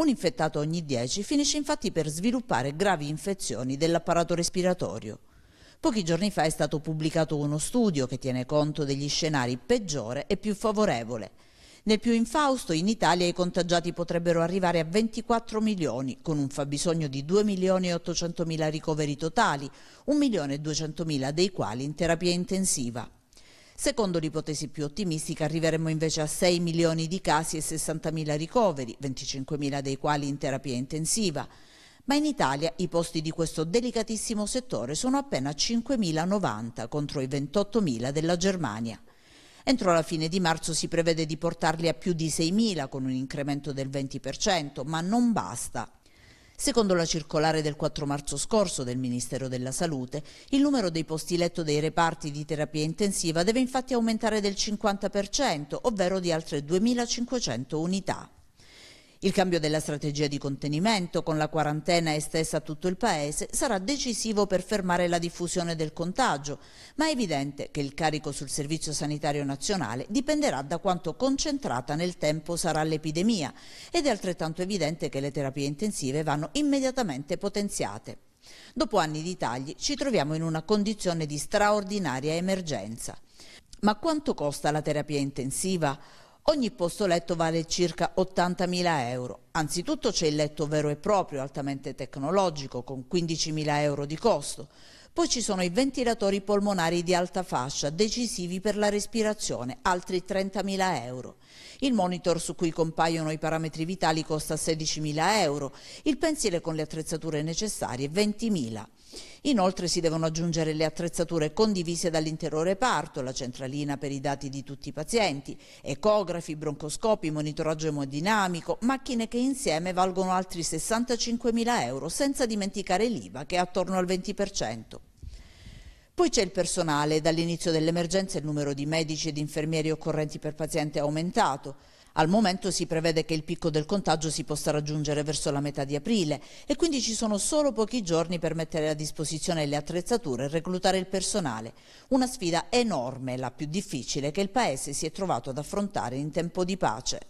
Un infettato ogni 10 finisce infatti per sviluppare gravi infezioni dell'apparato respiratorio. Pochi giorni fa è stato pubblicato uno studio che tiene conto degli scenari peggiore e più favorevole. Nel più infausto in Italia i contagiati potrebbero arrivare a 24 milioni, con un fabbisogno di 2 milioni e 800 mila ricoveri totali, 1 milione e 200 mila dei quali in terapia intensiva. Secondo l'ipotesi più ottimistica arriveremo invece a 6 milioni di casi e 60.000 ricoveri, 25.000 dei quali in terapia intensiva. Ma in Italia i posti di questo delicatissimo settore sono appena 5.090 contro i 28.000 della Germania. Entro la fine di marzo si prevede di portarli a più di 6.000 con un incremento del 20%, ma non basta Secondo la circolare del 4 marzo scorso del Ministero della Salute, il numero dei posti letto dei reparti di terapia intensiva deve infatti aumentare del 50%, ovvero di altre 2.500 unità. Il cambio della strategia di contenimento, con la quarantena estesa a tutto il Paese, sarà decisivo per fermare la diffusione del contagio, ma è evidente che il carico sul Servizio Sanitario Nazionale dipenderà da quanto concentrata nel tempo sarà l'epidemia ed è altrettanto evidente che le terapie intensive vanno immediatamente potenziate. Dopo anni di tagli ci troviamo in una condizione di straordinaria emergenza. Ma quanto costa la terapia intensiva? Ogni posto letto vale circa 80.000 euro. Anzitutto c'è il letto vero e proprio, altamente tecnologico, con 15.000 euro di costo. Poi ci sono i ventilatori polmonari di alta fascia, decisivi per la respirazione, altri 30.000 euro. Il monitor su cui compaiono i parametri vitali costa 16.000 euro, il pensile con le attrezzature necessarie 20.000. Inoltre si devono aggiungere le attrezzature condivise dall'intero reparto, la centralina per i dati di tutti i pazienti, ecografi, broncoscopi, monitoraggio emodinamico, macchine che insieme valgono altri 65.000 euro, senza dimenticare l'IVA che è attorno al 20%. Poi c'è il personale, dall'inizio dell'emergenza il numero di medici ed infermieri occorrenti per paziente è aumentato, al momento si prevede che il picco del contagio si possa raggiungere verso la metà di aprile e quindi ci sono solo pochi giorni per mettere a disposizione le attrezzature e reclutare il personale. Una sfida enorme, la più difficile che il Paese si è trovato ad affrontare in tempo di pace.